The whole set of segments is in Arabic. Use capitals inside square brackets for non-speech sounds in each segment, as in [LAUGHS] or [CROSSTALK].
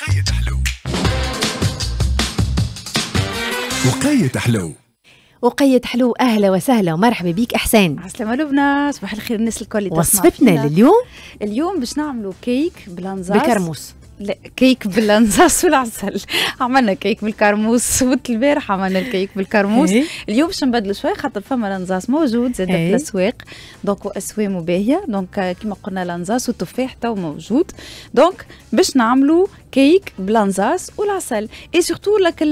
وقاية حلو وقاية حلو وقاية حلو اهلا وسهلا ومرحبا بيك احسان عسلامة لبنى صباح الخير الناس الكل وصفتنا لليوم اليوم باش نعملوا كيك بلانزاس بكرموس لا كيك باللنزاس [LAUGHS] والعسل عملنا كيك بالكرموس وقت البارح عملنا الكيك بالكرموس إيه. اليوم باش نبدلوا شوي خاطر فما لانزاس موجود زاد في إيه. الاسواق دونك اسوام باهيه دونك كيما قلنا لانزاس والتفاح تو موجود دونك باش نعملوا كيك بلانزاس والعسل اي سورتو لك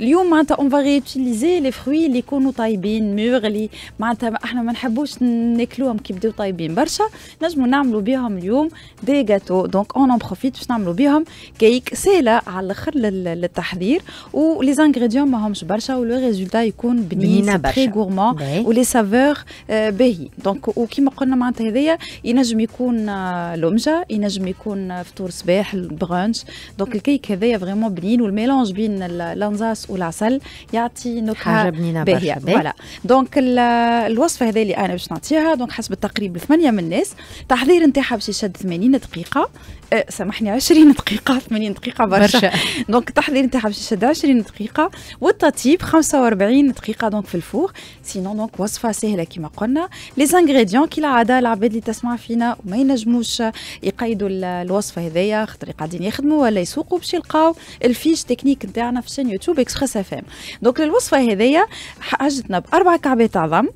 اليوم معناتها اون فاغي يوتيليزي لي فروي اللي يكونوا طايبين مغلي معناتها احنا ما نحبوش ناكلوهم كي بداو طايبين برشا نجموا نعملوا بيهم اليوم دي جاتو دونك اون اون بروفيت باش نعملوا بيهم كيك سهله على الاخر للتحضير ولي زانغريديون ماهمش برشا ولو ريزولتا يكون بنين تري غورمون ولي سافور باهي دونك وكيما قلنا معناتها هذايا ينجم يكون آه، لومجه ينجم يكون آه، فطور صباح البرانش دونك الكيك هذايا فريمون بنين والميلونج بين الانزاس والعسل يعطي نكهه حاجه بنينه باهيه فوالا دونك الوصفه هذه اللي انا باش نعطيها دونك حسب التقريب ثمانيه من الناس التحضير نتاعها باش يشد 80 دقيقه أه سامحني 20 دقيقه 80 [LAUGHS] دقيقه برشا دونك التحضير نتاعها باش يشد 20 دقيقه والتطيب 45 دقيقه دونك في الفور سينون دونك وصفه سهله كما قلنا لي زانغريديون كالعاده العباد اللي تسمع فينا وما ينجموش يقيدوا الوصفه هذيا خاطر قاعدين يخدموا ولا يسوقوا باش يلقاو الفيش تكنيك نتاعنا في شين يوتيوب اكسبريس اف ام دونك للوصفه هذيا حاجتنا باربع كعبات عظم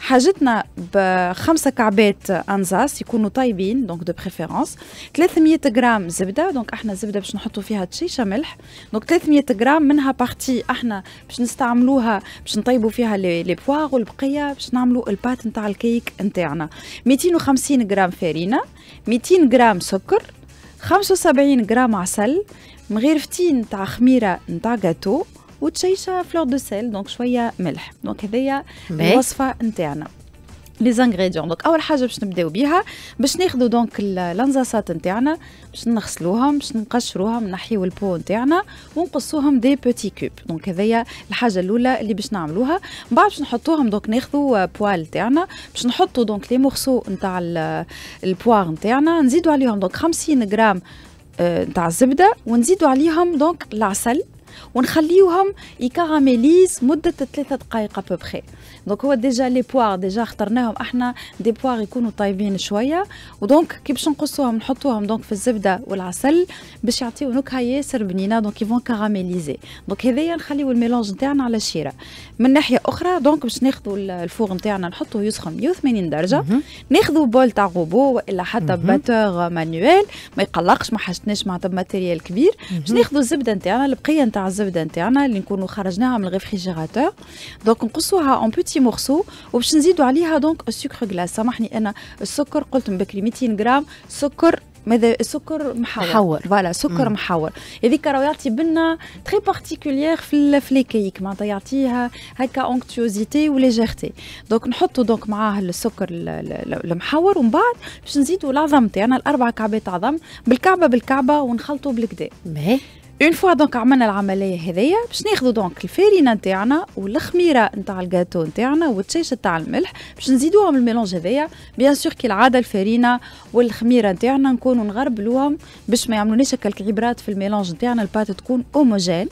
حاجتنا بخمسة كعبات انزاس يكونوا طايبين دونك دو بريفيرونس 300 غرام زبده دونك احنا الزبده باش نحطوا فيها تشيشه ملح دونك 300 غرام منها بارتي احنا باش نستعملوها باش نطيبوا فيها لي بواغ والبقيه باش نعملوا البات نتاع الكيك نتاعنا 250 غرام فرينه 200 غرام سكر 75 غرام عسل مغرفتين تاع خميره نتاع غاتو وتشيشه فلور دو سيل دونك شويه ملح دونك هذيا الوصفه نتاعنا لي زانغريديون دونك اول حاجه باش نبداو بها باش ناخذوا دونك لانزاسات نتاعنا باش نغسلوهم باش نقشروهم نحيو البو نتاعنا ونقصوهم دي بوتي كوب دونك هذايا الحاجه الاولى اللي باش نعملوها من بعد باش نحطوهم دونك ناخذوا بوال نتاعنا باش نحطوا دونك لي مورسو نتاع البوار نتاعنا نزيدوا عليهم دونك 50 غرام نتاع الزبده ونزيدوا عليهم دونك العسل ونخليوهم يكاراميليز مده ثلاثة دقائق ببخي دونك هو ديجا لي بوار ديجا اخترناهم احنا دي بوار يكونوا طايبين شويه ودونك كي باش نقصوهم نحطوهم دونك في الزبده والعسل باش يعطيو نكهه ياسر بنينه دونك يفون كاراميليزي دونك هذايا نخليو الميلونج نتاعنا على الشيره من ناحيه اخرى دونك باش ناخذوا الفوغ نتاعنا نحطوه يسخن 180 درجه ناخذوا بول تاع غوبو والا حتى باتور مانيويل ما يقلقش ما حاجتناش مع ماتيريال كبير باش ناخذوا الزبده نتاعنا البقيه نتاع الزبده نتاعنا اللي نكونوا خرجناها من الريفريجيراتور دونك نقصوها اون بوتي مورسو وباش نزيدوا عليها دونك السكر غلاس سامحني انا السكر قلت من بكري 200 غرام سكر ماذا سكر محور محور فوالا سكر مم. محور هذيك راه يعطي بنا تري بارتيكولير في لي كيك معناتها يعطيها هكا اونكتيوزيتي وليجيرتي دونك نحطوا دونك معاه السكر المحور ومن بعد باش نزيدوا العظم تاعنا الاربع كعبات عظم بالكعبه بالكعبه ونخلطوا بالكدا اون فوا دونك عملنا العمليه هذيا باش ناخذوا دونك الفارينه نتاعنا والخميره نتاع الجاتو نتاعنا والتشيش نتاع الملح باش نزيدوهم الميلونج هذيا بيان سور كي العاده الفارينه والخميره نتاعنا نكونوا نغربلوهم باش ما يعملوناش هكاك عبرات في الميلونج نتاعنا البات تكون اوموجين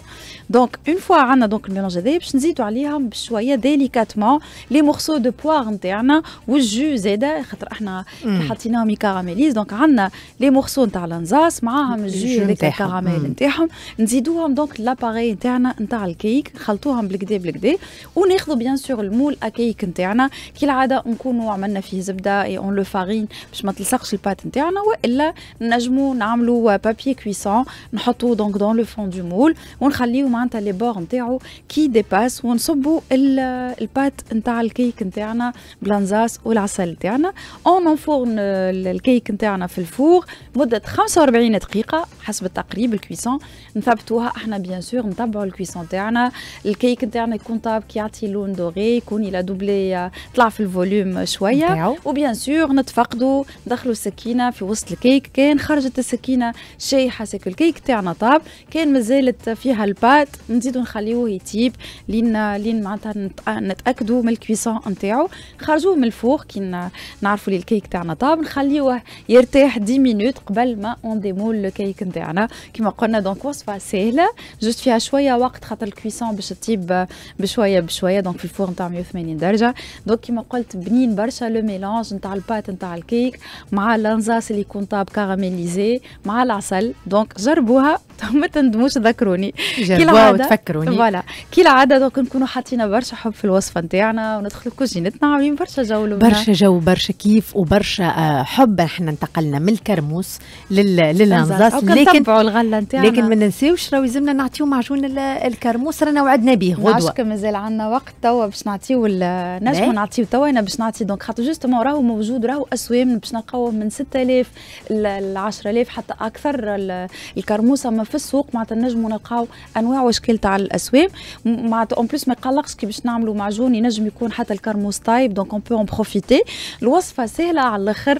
دونك اون فوا عندنا دونك الميلونج هذيا باش نزيدوا عليهم بشويه ديليكاتمون لي مورسو دو بواغ نتاعنا والجو زاده خاطر احنا حطيناهم يكاراميليز دونك عندنا لي مورسو نتاع الانزاس معاهم الجو هذاك الكراميل نتاعهم نزيدوهم دونك لاباري نتاعنا نتاع الكيك خلطوهم بالكدا بالكدا وناخذوا بيان سور المول اكيك نتاعنا كالعاده نكونوا عملنا فيه زبده اي اون لو فارين باش ما تلصقش البات نتاعنا والا نجموا نعملوا بابي كويسون نحطوه دونك دون لو فون دو مول ونخليو معناتها لي بور نتاعو كي ديباس ونصبوا البات نتاع الكيك نتاعنا بلانزاس والعسل نتاعنا اون انفورن الكيك نتاعنا في الفور مده 45 دقيقه حسب التقريب الكويسون نثبتوها احنا بيان سور نتبعوا الكويسون تاعنا الكيك تاعنا يكون طاب كي يعطي لون دوغي يكون الى دوبلي آه، طلع في الفوليوم شويه وبيان سور نتفقدوا ندخلوا السكينه في وسط الكيك كان خرجت السكينه شايحه سكو الكيك تاعنا طاب كان مازالت فيها البات نزيدوا نخليوه يتيب لين لين معناتها نتاكدوا من الكويسون نتاعو نخرجوه من الفوق كي نعرفوا لي الكيك تاعنا طاب نخليوه يرتاح 10 مينوت قبل ما اون ديمول الكيك نتاعنا كيما قلنا دونك وصفه سهله جوست فيها شويه وقت خاطر الكويسون باش تطيب بشويه بشويه دونك في الفرن تاع 180 درجه دونك كيما قلت بنين برشا لو ميلونج نتاع البات نتاع الكيك مع الانزاس اللي يكون طاب كاراميليزي مع العسل دونك جربوها [LAUGHS] ما تندموش تذكروني جربوها وتفكروني فوالا كي العاده دونك نكونوا حاطين برشا حب في الوصفه نتاعنا وندخلوا كوجينتنا عاملين برشا جو برشا جو برشا كيف وبرشا آه، حب احنا انتقلنا من الكرموس لل... للانزاس لكن لكن من ننساوش راهو يلزمنا نعطيو معجون الكرموس رانا وعدنا به غدوه نعشك مازال عندنا وقت توا باش نعطيو نجمو نعطيو توا انا باش نعطي دونك خاطر جوستومون راهو موجود راهو اسوام باش نلقاو من 6000 ل 10000 حتى اكثر الكرموس اما في السوق معناتها نجمو نلقاو انواع واشكال تاع الاسوام معناتها اون بليس ما يقلقش كي باش نعملوا معجون ينجم يكون حتى الكرموس طايب دونك اون بو اون بروفيتي الوصفه سهله على الاخر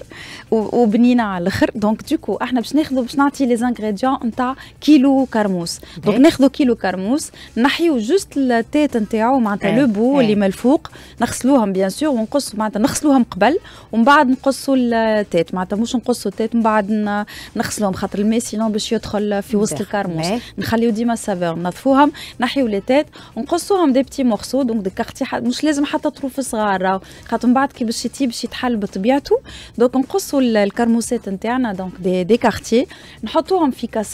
وبنينه على الاخر دونك دوكو احنا باش ناخذوا باش نعطي لي زانغريديون نتاع كيلو كيلو كرموس دونك ناخذوا كيلو كرموس نحيو جوست التيت نتاعو معناتها إيه. لو بو اللي إيه. من الفوق نغسلوهم بيان سور ونقص معناتها نغسلوهم قبل ومن بعد نقصوا التيت معناتها مش نقصوا التيت من بعد نغسلوهم خاطر الماء سينون باش يدخل في وسط الكرموس إيه. نخليو ديما سافور نظفوهم نحيو لي تيت ونقصوهم دي بتي مورسو دونك كارتي مش لازم حتى طروف صغار خاطر من بعد كي باش يتي باش يتحل بطبيعته دونك نقصوا الكرموسات نتاعنا دونك دي, دي كارتي نحطوهم في كاس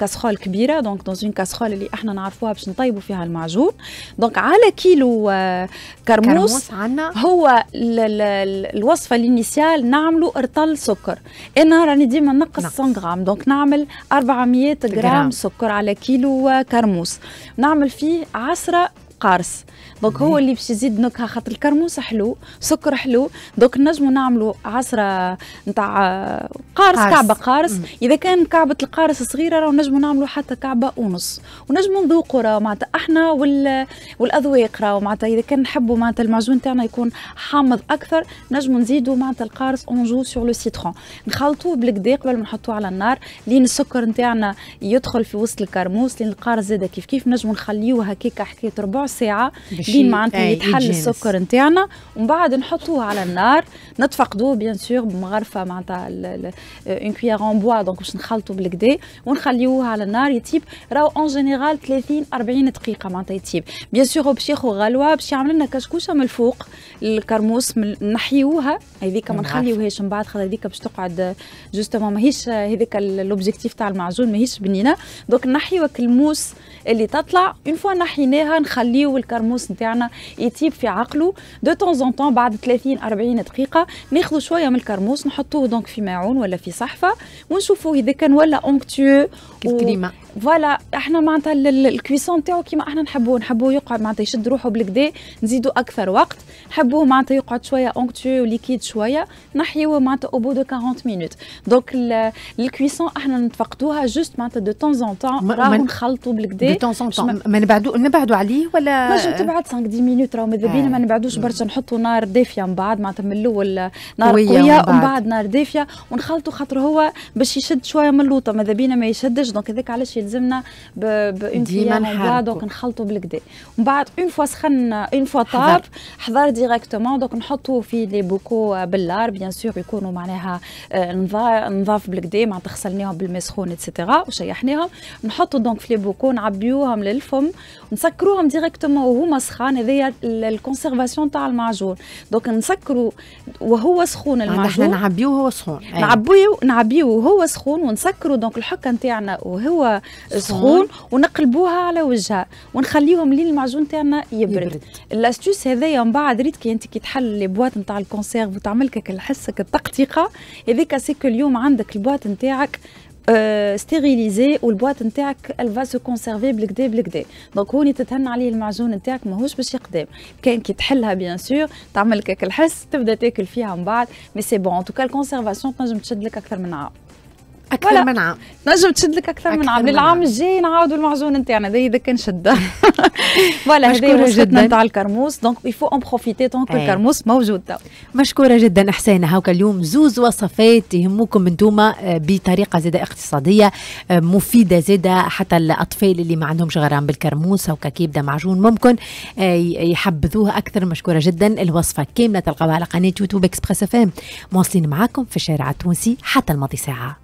كاسرول كاسرول كبيره دونك دون اون كاسرول اللي احنا نعرفوها باش نطيبوا فيها المعجون دونك على كيلو آه، كرموس, كرموس هو ل ل ل الوصفه الانيسيال نعملوا رطل سكر انا راني ديما نقص 100 غرام دونك نعمل 400 جرام, جرام سكر على كيلو آه، كرموس نعمل فيه 10 قارص دونك هو اللي باش يزيد نكهه خاطر الكرموسه حلو سكر حلو دونك نجموا نعملوا عصره نتاع قارص, قارص كعبه قارص مم. اذا كان كعبه القارص صغيره راه نجموا نعملوا حتى كعبه ونص ونجموا نذوقوا راه معناتها احنا وال... والاذواق راه معناتها اذا كان نحبوا معناتها المعجون تاعنا يكون حامض اكثر نجموا نزيدوا معناتها القارص اونجو سور لو سيترون نخلطوه بالكدا قبل ما نحطوه على النار لين السكر نتاعنا يدخل في وسط الكرموس لين القارص زاده كيف كيف نجموا نخليوه هكاك حكايه ربع ساعه لين معناتها آه، يتحل السكر نتاعنا ومن بعد نحطوه على النار نتفقدوه بيان سور بمغرفه معناتها اون كويير اون بوا دونك باش نخلطوا بالكدا ونخليوه على النار يطيب راهو اون جينيرال 30 40 دقيقه معناتها يطيب بيان سور باش ياخذ غلوه باش يعمل لنا كشكوشه من الفوق الكرموس نحيوها هذيك ما نخليوهاش من بعد خاطر هذيك باش تقعد جوستومون ماهيش هذاك لوبجيكتيف تاع المعجون ماهيش بنينه دونك نحيوك الموس اللي تطلع اون فوا نحيناها نخلي نخليو الكرموس نتاعنا يطيب في عقله دو طون زون طون بعد 30 40 دقيقه ناخذ شويه من الكرموس نحطوه دونك في ماعون ولا في صحفه ونشوفوه اذا كان ولا اونكتيو كيف كريمه فوالا احنا معناتها الكويسون تاعو كيما احنا نحبوه نحبوه يقعد معناتها يشد روحه بالكدا نزيدو اكثر وقت نحبوه معناتها يقعد شويه اونكتو وليكيد شويه نحيوه معناتها او بو دو 40 مينوت دونك الكويسون احنا نتفقدوها جوست معناتها دو طون زون طون راهو نخلطو بالكدا دو طون زون طون ما نبعدو نبعدو عليه ولا نجم تبعد 5 10 مينوت راهو ماذا بينا آه. ما نبعدوش برشا نحطو نار دافيه من بعد معناتها من الاول نار قويه ومن بعد نار دافيه ونخلطو خاطر هو باش يشد شويه من اللوطه ماذا بينا ما يشدش دونك هذاك علاش يلزمنا بأون فيا دونك نخلطوا بالكدا ومن بعد اون فوا سخن اون فوا طاب حضر ديريكتومون دونك نحطوا في لي بوكو باللار بيان سور يكونوا معناها آه، نظاف بالكدا معناتها غسلناهم بالماء سخون اتسيتيرا وشيحناهم نحطوا دونك في لي بوكو نعبيوهم للفم ونسكروهم ديريكتومون وهما سخان هذايا الكونسيرفاسيون تاع المعجون دونك نسكروا وهو سخون آه، المعجون احنا نعبيوه وهو سخون إيه. نعبيوه نعبيوه وهو سخون ونسكروا دونك الحكه نتاعنا وهو سخون ونقلبوها على وجهها ونخليهم لين المعجون تاعنا يبرد, يبرد. الاستوس هذايا من بعد ريت كي انت كي تحل لي بواط نتاع الكونسيرف وتعمل لك الحسك التقطيقه هذيك سيكو اليوم عندك البواط نتاعك أه ستيريليزي والبواط نتاعك الفا سو كونسيرفي بالكدا بالكدا دونك هوني تتهنى عليه المعجون نتاعك ماهوش باش يقدام كان كي تحلها بيان سور تعمل لك الحس تبدا تاكل فيها من بعد مي سي بون ان توكا الكونسيرفاسيون تنجم تشد لك اكثر من عام اكثر ولا. من عام نجم تشد لك اكثر, أكثر من عام للعام الجاي نعاودوا المعجون نتاعنا هذا اذا كان شده [LAUGHS] فوالا هذه جدا نتاع الكرموس دونك يفو اون بروفيتي دونك الكرموس موجود مشكوره جدا حسين هاوكا اليوم زوز وصفات يهموكم انتوما آه، بطريقه زاده اقتصاديه آه، مفيده زاده حتى الاطفال اللي ما عندهمش غرام بالكرموس هاوكا كيبدا معجون ممكن آه، يحبذوه اكثر مشكوره جدا الوصفه كامله تلقاوها على قناه يوتيوب اكسبريس اف ام مواصلين معاكم في الشارع التونسي حتى الماضي ساعه